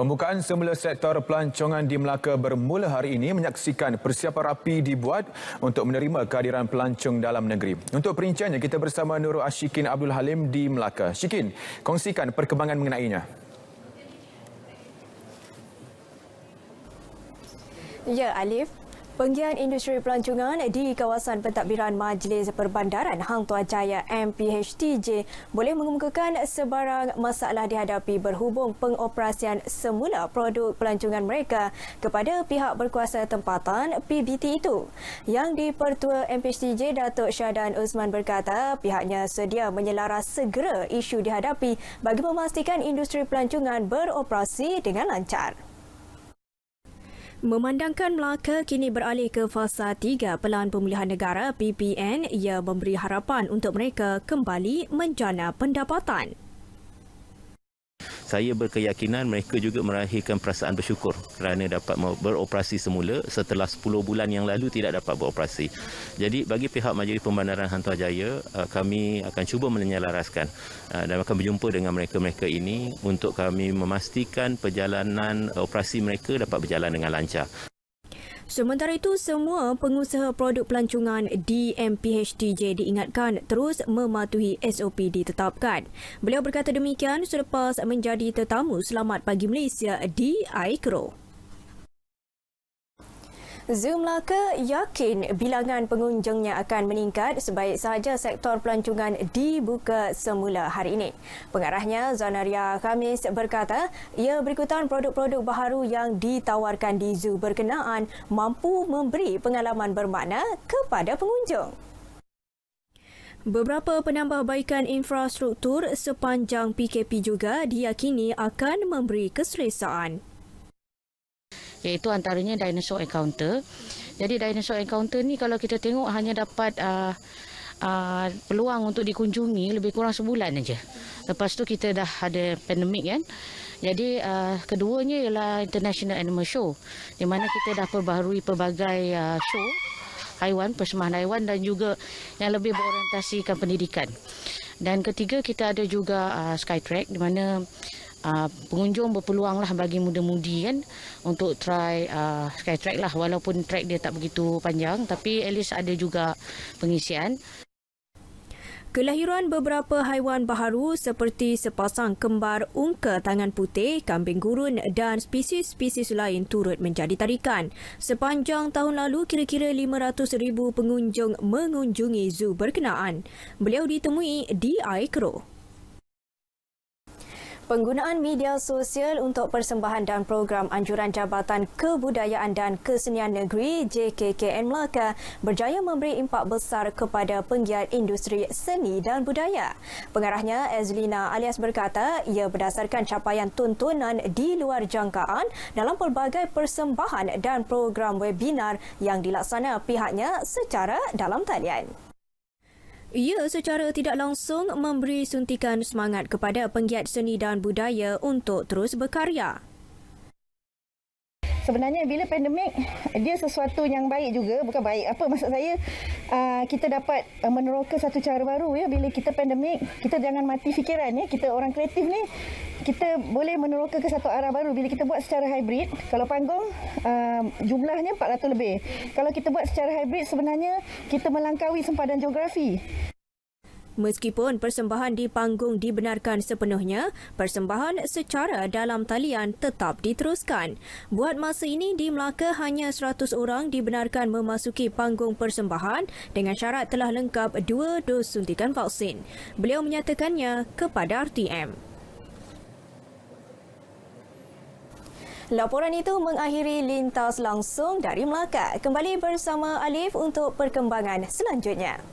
Pembukaan semula sektor pelancongan di Melaka bermula hari ini menyaksikan persiapan rapi dibuat untuk menerima kehadiran pelancong dalam negeri. Untuk perinciannya, kita bersama Nur Ashikin Abdul Halim di Melaka. Ashikin, kongsikan perkembangan mengenainya. Ya, Alif. Penggiat industri pelancongan di kawasan pentadbiran Majlis Perbandaran Hang Tuah Jaya MPHTJ boleh mengemukakan sebarang masalah dihadapi berhubung pengoperasian semula produk pelancongan mereka kepada pihak berkuasa tempatan PBT itu. Yang dipertua MPHTJ Datuk Syahdan Usman berkata pihaknya sedia menyelaras segera isu dihadapi bagi memastikan industri pelancongan beroperasi dengan lancar. Memandangkan Melaka kini beralih ke fasa 3 Pelan Pemulihan Negara PPN ia memberi harapan untuk mereka kembali menjana pendapatan saya berkeyakinan mereka juga merahirkan perasaan bersyukur kerana dapat beroperasi semula setelah 10 bulan yang lalu tidak dapat beroperasi. Jadi bagi pihak Majlis Pembandaran Jaya eh, kami akan cuba menyelaraskan eh, dan akan berjumpa dengan mereka-mereka ini untuk kami memastikan perjalanan operasi mereka dapat berjalan dengan lancar. Sementara itu, semua pengusaha produk pelancongan di MPHTJ diingatkan terus mematuhi SOP ditetapkan. Beliau berkata demikian selepas menjadi tetamu selamat pagi Malaysia di iCrow. Zoom Laka yakin bilangan pengunjungnya akan meningkat sebaik sahaja sektor pelancongan dibuka semula hari ini. Pengarahnya Zanaria Khamis berkata ia berikutan produk-produk baharu yang ditawarkan di zoo berkenaan mampu memberi pengalaman bermakna kepada pengunjung. Beberapa penambahbaikan infrastruktur sepanjang PKP juga diyakini akan memberi keselesaan iaitu antaranya dinosaur encounter. Jadi dinosaur encounter ni kalau kita tengok hanya dapat uh, uh, peluang untuk dikunjungi lebih kurang sebulan aja. Lepas tu kita dah ada pandemik kan. Jadi uh, keduanya ialah International Animal Show di mana kita dah perbaharui pelbagai uh, show haiwan, persembahan haiwan dan juga yang lebih berorientasikan pendidikan. Dan ketiga kita ada juga uh, Skytrack di mana uh, pengunjung berpeluanglah bagi muda-mudi kan untuk try uh, sky track lah walaupun track dia tak begitu panjang tapi at least ada juga pengisian. Kelahiran beberapa haiwan baharu seperti sepasang kembar ungka tangan putih, kambing gurun dan spesies-spesies lain turut menjadi tarikan. Sepanjang tahun lalu, kira-kira 500,000 pengunjung mengunjungi zoo berkenaan. Beliau ditemui di Aikro penggunaan media sosial untuk persembahan dan program anjuran Jabatan Kebudayaan dan Kesenian Negeri JKKN Melaka berjaya memberi impak besar kepada penggiat industri seni dan budaya. Pengarahnya Ezlina alias berkata ia berdasarkan capaian tuntunan di luar jangkaan dalam pelbagai persembahan dan program webinar yang dilaksana pihaknya secara dalam talian. Ia secara tidak langsung memberi suntikan semangat kepada penggiat seni dan budaya untuk terus berkarya sebenarnya bila pandemik dia sesuatu yang baik juga bukan baik apa maksud saya uh, kita dapat uh, meneroka satu cara baru ya bila kita pandemik kita jangan mati fikiran ya kita orang kreatif ni kita boleh meneroka ke satu arah baru bila kita buat secara hybrid kalau panggung uh, jumlahnya 400 lebih kalau kita buat secara hybrid sebenarnya kita melangkaui sempadan geografi Meskipun persembahan di panggung dibenarkan sepenuhnya, persembahan secara dalam talian tetap diteruskan. Buat masa ini di Melaka hanya 100 orang dibenarkan memasuki panggung persembahan dengan syarat telah lengkap dua dos suntikan vaksin. Beliau menyatakannya kepada RTM. Laporan itu mengakhiri lintas langsung dari Melaka. Kembali bersama Alif untuk perkembangan selanjutnya.